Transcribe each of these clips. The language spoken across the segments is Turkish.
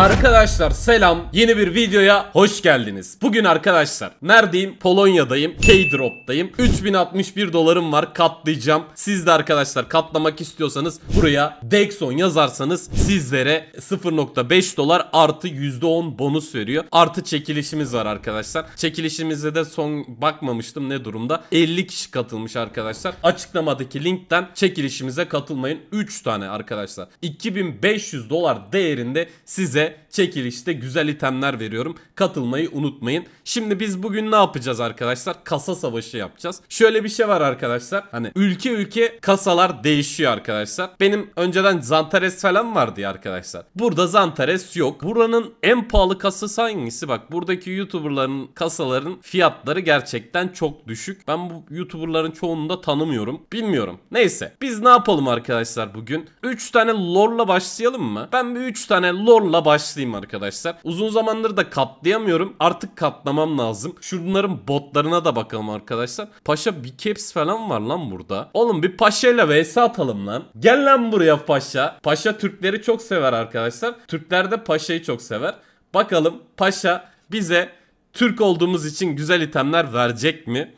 Arkadaşlar selam yeni bir videoya hoş geldiniz. Bugün arkadaşlar neredeyim? Polonya'dayım. K-Drop'tayım. 3061 dolarım var katlayacağım. Siz de arkadaşlar katlamak istiyorsanız buraya Dexon yazarsanız sizlere 0.5 dolar artı %10 bonus veriyor. Artı çekilişimiz var arkadaşlar. Çekilişimizde de son bakmamıştım ne durumda. 50 kişi katılmış arkadaşlar. Açıklamadaki linkten çekilişimize katılmayın. 3 tane arkadaşlar. 2500 dolar değerinde size çekilişte güzel itemler veriyorum. Katılmayı unutmayın. Şimdi biz bugün ne yapacağız arkadaşlar? Kasa savaşı yapacağız. Şöyle bir şey var arkadaşlar. Hani ülke ülke kasalar değişiyor arkadaşlar. Benim önceden Zantares falan vardı ya arkadaşlar. Burada Zantares yok. Buranın en pahalı kasası hangisi? Bak buradaki YouTuber'ların kasaların fiyatları gerçekten çok düşük. Ben bu YouTuber'ların çoğunu da tanımıyorum. Bilmiyorum. Neyse. Biz ne yapalım arkadaşlar bugün? 3 tane lorla başlayalım mı? Ben bir 3 tane lorla başlayalım başlayayım arkadaşlar. Uzun zamandır da katlayamıyorum. Artık katlamam lazım. Şunların botlarına da bakalım arkadaşlar. Paşa bir caps falan var lan burada. Oğlum bir paşayla vs atalım lan. Gel lan buraya paşa. Paşa Türkleri çok sever arkadaşlar. Türkler de paşayı çok sever. Bakalım paşa bize Türk olduğumuz için güzel itemler verecek mi?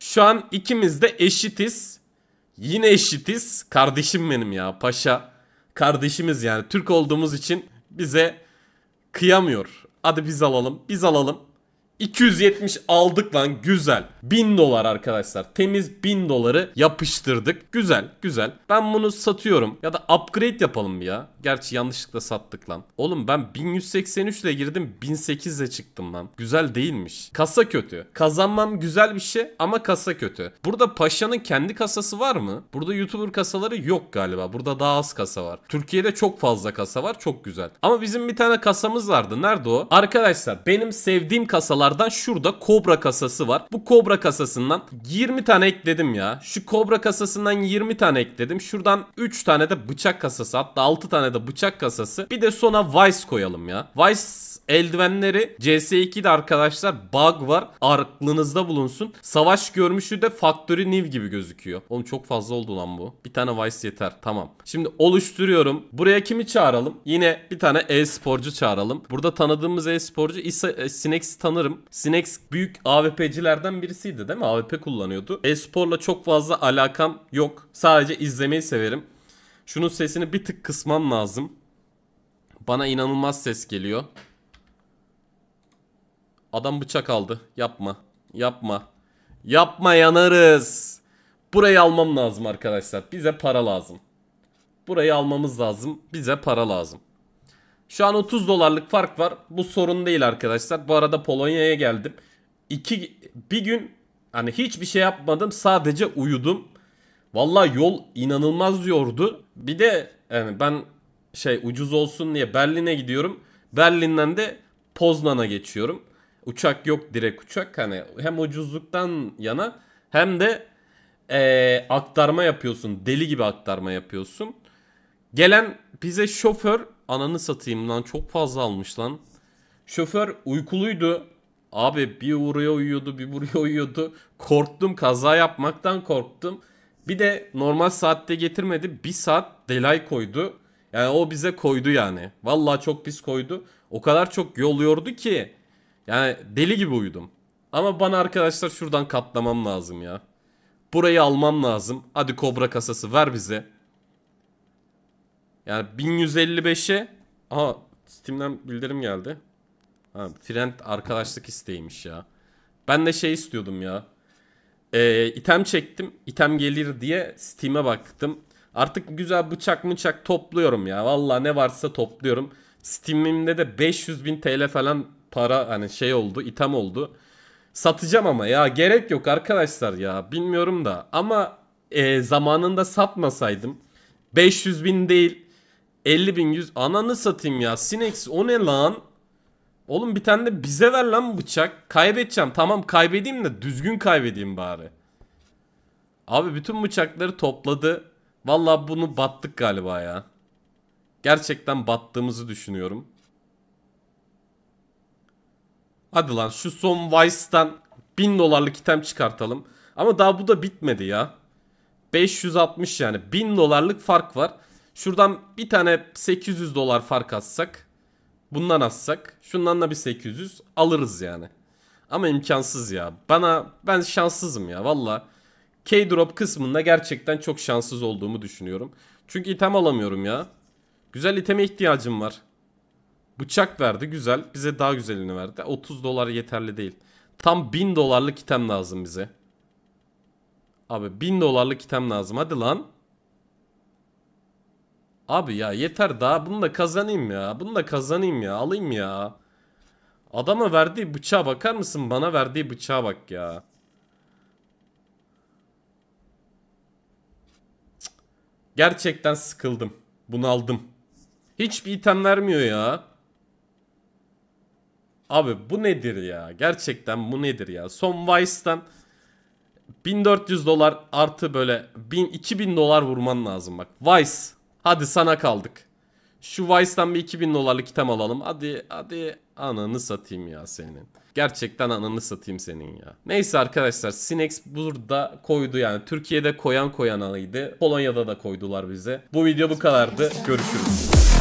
Şu an ikimiz de eşitiz. Yine eşitiz. Kardeşim benim ya paşa. Kardeşimiz yani. Türk olduğumuz için bize kıyamıyor. Hadi biz alalım. Biz alalım. 270 aldık lan güzel. 1000 dolar arkadaşlar. Temiz 1000 doları yapıştırdık. Güzel güzel. Ben bunu satıyorum. Ya da upgrade yapalım ya. Gerçi yanlışlıkla sattık lan. Oğlum ben 1183 ile girdim 1008 ile çıktım lan. Güzel değilmiş. Kasa kötü. Kazanmam güzel bir şey ama kasa kötü. Burada Paşa'nın kendi kasası var mı? Burada YouTuber kasaları yok galiba. Burada daha az kasa var. Türkiye'de çok fazla kasa var. Çok güzel. Ama bizim bir tane kasamız vardı. Nerede o? Arkadaşlar benim sevdiğim kasalardan şurada Kobra kasası var. Bu Kobra kasasından 20 tane ekledim ya. Şu Kobra kasasından 20 tane ekledim. Şuradan 3 tane de bıçak kasası hatta 6 tane da bıçak kasası. Bir de sona Vice koyalım ya. Vice eldivenleri CS2'de arkadaşlar bug var. Aklınızda bulunsun. Savaş görmüşü de Factory New gibi gözüküyor. Oğlum çok fazla oldu lan bu. Bir tane Vice yeter. Tamam. Şimdi oluşturuyorum. Buraya kimi çağıralım? Yine bir tane e-sporcu çağıralım. Burada tanıdığımız e-sporcu e Sinex'i tanırım. Sinex büyük AWP'cilerden birisiydi değil mi? AWP kullanıyordu. E-sporla çok fazla alakam yok. Sadece izlemeyi severim. Şunun sesini bir tık kısmam lazım. Bana inanılmaz ses geliyor. Adam bıçak aldı. Yapma. Yapma. Yapma yanarız. Burayı almam lazım arkadaşlar. Bize para lazım. Burayı almamız lazım. Bize para lazım. Şu an 30 dolarlık fark var. Bu sorun değil arkadaşlar. Bu arada Polonya'ya geldim. İki, bir gün hani hiçbir şey yapmadım. Sadece uyudum. Valla yol inanılmaz diyordu. Bir de yani ben şey ucuz olsun diye Berlin'e gidiyorum. Berlin'den de Poznan'a geçiyorum. Uçak yok direkt uçak. Hani hem ucuzluktan yana hem de ee, aktarma yapıyorsun. Deli gibi aktarma yapıyorsun. Gelen bize şoför ananı satayım lan çok fazla almış lan. Şoför uykuluydu. Abi bir buraya uyuyordu bir buraya uyuyordu. Korktum kaza yapmaktan korktum. Bir de normal saatte getirmedi. Bir saat delay koydu. Yani o bize koydu yani. Vallahi çok pis koydu. O kadar çok yoluyordu ki. Yani deli gibi uyudum. Ama bana arkadaşlar şuradan katlamam lazım ya. Burayı almam lazım. Hadi kobra kasası ver bize. Yani 1155'e aha Steam'den bildirim geldi. Ha, friend arkadaşlık isteğiymiş ya. Ben de şey istiyordum ya. Ee, item çektim. item gelir diye Steam'e baktım. Artık güzel bıçak bıçak topluyorum ya. Valla ne varsa topluyorum. Steam'imde de 500 bin TL falan para hani şey oldu item oldu. Satacağım ama ya gerek yok arkadaşlar ya bilmiyorum da ama e, zamanında satmasaydım 500 bin değil 50 bin 100 ananı satayım ya Sinex o ne lan Oğlum bir tane de bize ver lan bıçak. Kaybedeceğim. Tamam kaybedeyim de düzgün kaybedeyim bari. Abi bütün bıçakları topladı. Valla bunu battık galiba ya. Gerçekten battığımızı düşünüyorum. Hadi lan şu son Vice'dan 1000 dolarlık item çıkartalım. Ama daha bu da bitmedi ya. 560 yani 1000 dolarlık fark var. Şuradan bir tane 800 dolar fark atsak. Bundan assak, şundan da bir 800 alırız yani. Ama imkansız ya. Bana ben şanssızım ya valla. K-drop kısmında gerçekten çok şanssız olduğumu düşünüyorum. Çünkü item alamıyorum ya. Güzel iteme ihtiyacım var. Bıçak verdi güzel. Bize daha güzelini verdi. 30 dolar yeterli değil. Tam 1000 dolarlık item lazım bize. Abi 1000 dolarlık item lazım. Hadi lan. Abi ya yeter daha bunu da kazanayım ya. Bunu da kazanayım ya. Alayım ya. Adama verdiği bıçağa bakar mısın? Bana verdiği bıçağa bak ya. Gerçekten sıkıldım. bunaldım Hiçbir item vermiyor ya. Abi bu nedir ya? Gerçekten bu nedir ya? Son Vice'den 1400 dolar artı böyle 1000 2000 dolar vurman lazım bak. Vice Hadi sana kaldık. Şu Vice'dan bir 2000 dolarlık item alalım. Hadi hadi ananı satayım ya senin. Gerçekten ananı satayım senin ya. Neyse arkadaşlar Sinex burada koydu yani. Türkiye'de koyan koyan alıydı. Polonya'da da koydular bize. Bu video bu kadardı. Görüşürüz.